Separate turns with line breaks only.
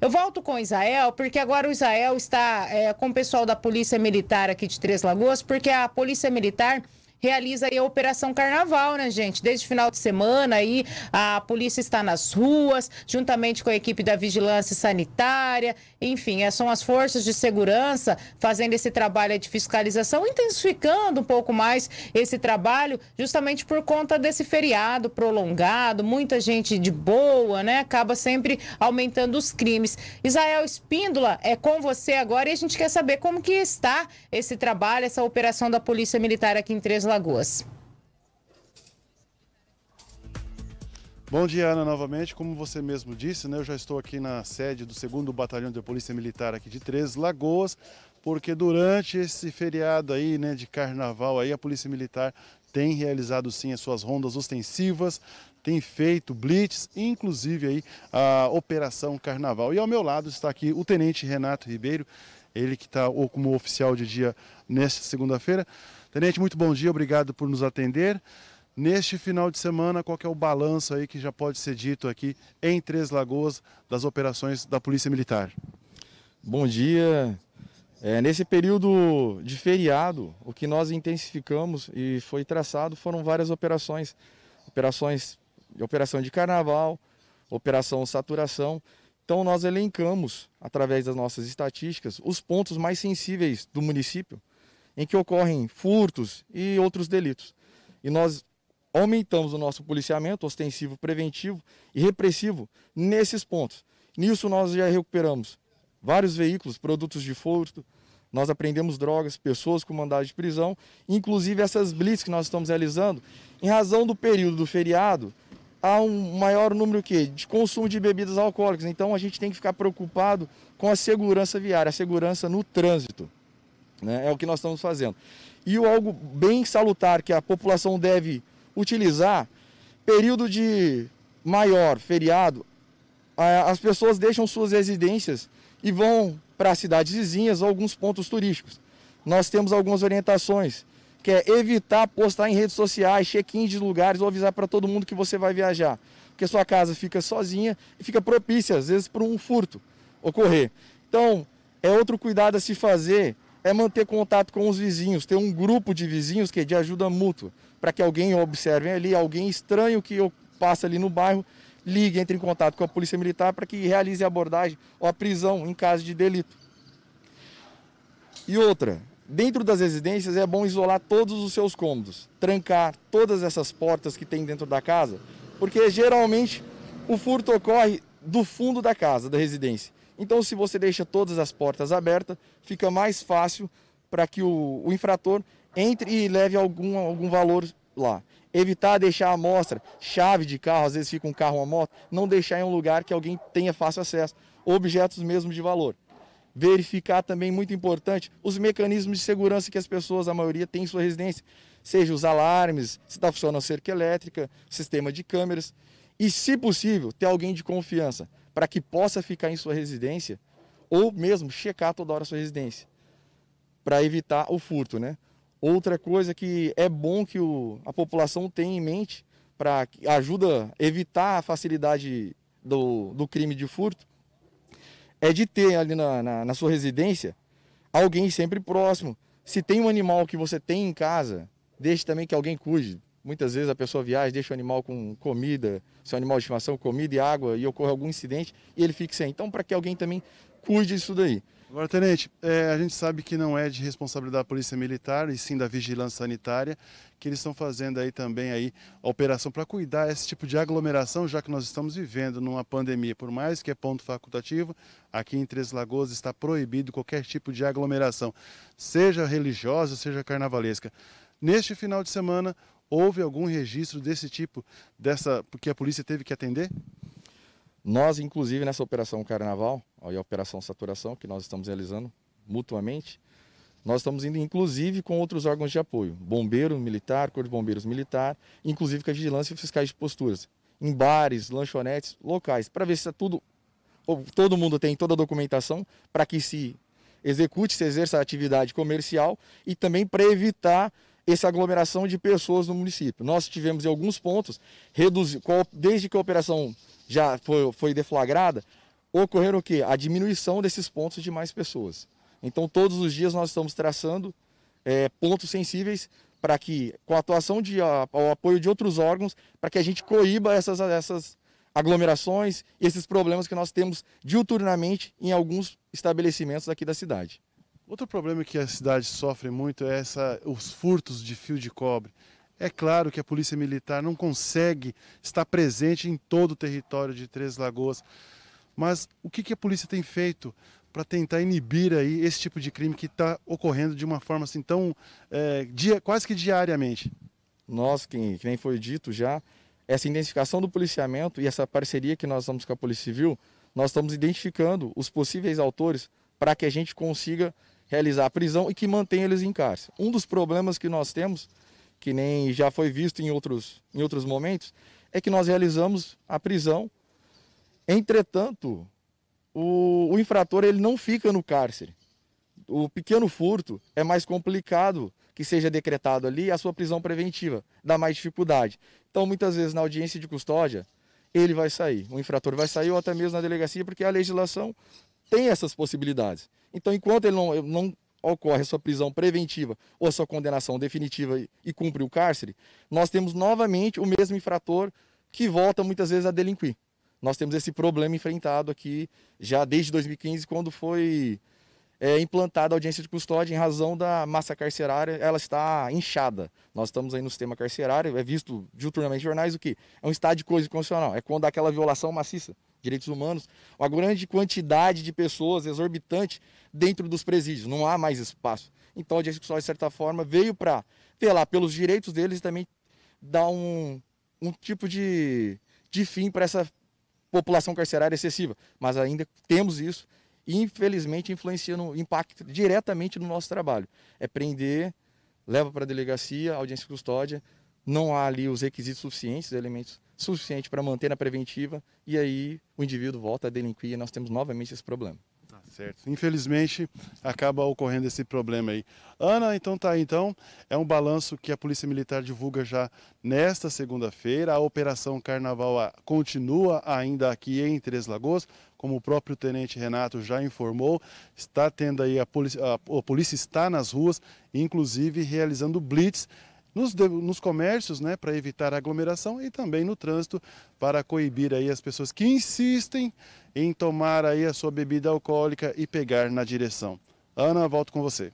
Eu volto com Israel, porque agora o Israel está é, com o pessoal da Polícia Militar aqui de Três Lagoas, porque a Polícia Militar realiza aí a Operação Carnaval, né, gente? Desde o final de semana aí, a polícia está nas ruas, juntamente com a equipe da Vigilância Sanitária, enfim, é, são as forças de segurança fazendo esse trabalho de fiscalização, intensificando um pouco mais esse trabalho, justamente por conta desse feriado prolongado, muita gente de boa, né? Acaba sempre aumentando os crimes. Israel Espíndola, é com você agora e a gente quer saber como que está esse trabalho, essa operação da Polícia Militar aqui em Três Lagoas.
Bom dia, Ana, novamente. Como você mesmo disse, né, eu já estou aqui na sede do 2 Batalhão de Polícia Militar aqui de Três Lagoas, porque durante esse feriado aí, né, de carnaval aí, a Polícia Militar tem realizado sim as suas rondas ostensivas, tem feito blitz, inclusive aí a Operação Carnaval. E ao meu lado está aqui o Tenente Renato Ribeiro, ele que está como oficial de dia nesta segunda-feira. Tenente, muito bom dia, obrigado por nos atender. Neste final de semana, qual é o balanço aí que já pode ser dito aqui em Três Lagoas das operações da
Polícia Militar? Bom dia. É, nesse período de feriado, o que nós intensificamos e foi traçado foram várias operações. Operações operação de carnaval, operação saturação. Então nós elencamos, através das nossas estatísticas, os pontos mais sensíveis do município em que ocorrem furtos e outros delitos. E nós aumentamos o nosso policiamento ostensivo, preventivo e repressivo nesses pontos. Nisso nós já recuperamos vários veículos, produtos de furto, nós apreendemos drogas, pessoas com mandado de prisão, inclusive essas blitz que nós estamos realizando, em razão do período do feriado, há um maior número que de consumo de bebidas alcoólicas. Então a gente tem que ficar preocupado com a segurança viária, a segurança no trânsito. Né? É o que nós estamos fazendo. E o algo bem salutar que a população deve utilizar, período de maior feriado, as pessoas deixam suas residências e vão para cidades vizinhas ou alguns pontos turísticos. Nós temos algumas orientações, que é evitar postar em redes sociais, check-in de lugares ou avisar para todo mundo que você vai viajar, porque sua casa fica sozinha e fica propícia, às vezes, para um furto ocorrer. Então, é outro cuidado a se fazer é manter contato com os vizinhos, ter um grupo de vizinhos que é de ajuda mútua, para que alguém observe ali, alguém estranho que passa ali no bairro, ligue, entre em contato com a Polícia Militar para que realize a abordagem ou a prisão em caso de delito. E outra, dentro das residências é bom isolar todos os seus cômodos, trancar todas essas portas que tem dentro da casa, porque geralmente o furto ocorre do fundo da casa, da residência. Então, se você deixa todas as portas abertas, fica mais fácil para que o, o, infrator entre e leve algum, algum valor lá. Evitar deixar a amostra, chave de carro, às vezes fica um carro, uma moto, não deixar em um lugar que alguém tenha fácil acesso. Objetos mesmo de valor. Verificar também, muito importante, os mecanismos de segurança que as pessoas, a maioria, tem em sua residência. Seja os alarmes, se está funcionando cerca elétrica, sistema de câmeras. E, se possível, ter alguém de confiança para que possa ficar em sua residência ou mesmo checar toda hora a sua residência para evitar o furto, né? Outra coisa que é bom que o, a população tenha em mente para ajuda a evitar a facilidade do, do crime de furto é de ter ali na, na, na sua residência alguém sempre próximo. Se tem um animal que você tem em casa, deixe também que alguém cuide. Muitas vezes a pessoa viaja, deixa o animal com comida, seu animal de estimação, comida e água, e ocorre algum incidente e ele fica sem. Então, para que alguém também cuide disso daí. Agora, Tenente, é, a gente sabe que não é de responsabilidade da Polícia
Militar, e sim da Vigilância Sanitária, que eles estão fazendo aí também aí, a operação para cuidar desse tipo de aglomeração, já que nós estamos vivendo numa pandemia. Por mais que é ponto facultativo, aqui em Três Lagoas está proibido qualquer tipo de aglomeração, seja religiosa, seja carnavalesca. Neste final de semana, Houve algum registro desse tipo,
dessa que a polícia teve que atender? Nós, inclusive, nessa operação Carnaval e a operação Saturação, que nós estamos realizando mutuamente, nós estamos indo, inclusive, com outros órgãos de apoio, bombeiro militar, corpo de bombeiros militar, inclusive com a vigilância e fiscais de posturas, em bares, lanchonetes, locais, para ver se está tudo, todo mundo tem toda a documentação para que se execute, se exerça a atividade comercial e também para evitar essa aglomeração de pessoas no município. Nós tivemos em alguns pontos, reduzir, desde que a operação já foi, foi deflagrada, ocorreram o quê? A diminuição desses pontos de mais pessoas. Então, todos os dias nós estamos traçando é, pontos sensíveis para que, com a atuação de, a, apoio de outros órgãos, para que a gente coíba essas, essas aglomerações, esses problemas que nós temos diuturnamente em alguns estabelecimentos aqui da cidade. Outro problema que a cidade sofre muito
é essa, os furtos de fio de cobre. É claro que a Polícia Militar não consegue estar presente em todo o território de Três Lagoas. Mas o que, a polícia tem feito para tentar inibir aí esse tipo de crime que está ocorrendo de uma forma assim tão
é, dia, quase que diariamente? Nós, que, nem foi dito já, essa identificação do policiamento e essa parceria que nós estamos com a Polícia Civil, nós estamos identificando os possíveis autores para que a gente consiga realizar a prisão e que mantém eles em cárcere. Um dos problemas que nós temos, que nem já foi visto em outros, em outros momentos, é que nós realizamos a prisão, entretanto, o, o infrator ele não fica no cárcere. O pequeno furto é mais complicado que seja decretado ali a sua prisão preventiva, dá mais dificuldade. Então, muitas vezes, na audiência de custódia, ele vai sair, o infrator vai sair ou até mesmo na delegacia, porque a legislação tem essas possibilidades. Então, enquanto ele não, não ocorre a sua prisão preventiva ou a sua condenação definitiva e, e cumpre o cárcere, nós temos novamente o mesmo infrator que volta muitas vezes a delinquir. Nós temos esse problema enfrentado aqui já desde 2015, quando foi é, implantada a audiência de custódia em razão da massa carcerária, ela está inchada. Nós estamos aí no sistema carcerário, é visto diuturnamente em jornais o que? É um estado de coisa constitucional, é quando há aquela violação maciça direitos humanos, uma grande quantidade de pessoas exorbitante dentro dos presídios, não há mais espaço. Então a discussão, de certa forma, veio para velar pelos direitos deles e também dar um, um tipo de, de fim para essa população carcerária excessiva. Mas ainda temos isso e, infelizmente, influencia no impacto diretamente no nosso trabalho. É prender, leva para a delegacia, audiência e custódia, não há ali os requisitos suficientes, os elementos suficiente para manter na preventiva e aí o indivíduo volta a delinquir e nós temos novamente esse problema.
Tá certo. Infelizmente, acaba ocorrendo esse problema aí. Ana, então tá aí, então. É um balanço que a Polícia Militar divulga já nesta segunda-feira. A Operação Carnaval ah, continua ainda aqui em Três Lagoas, como o próprio Tenente Renato já informou. Está tendo aí, a polícia, a, polícia está nas ruas, inclusive realizando blitz nos, nos comércios, né, para evitar aglomeração e também no trânsito para coibir aí as pessoas que insistem em tomar aí a sua bebida alcoólica e pegar na direção. Ana, volto com você.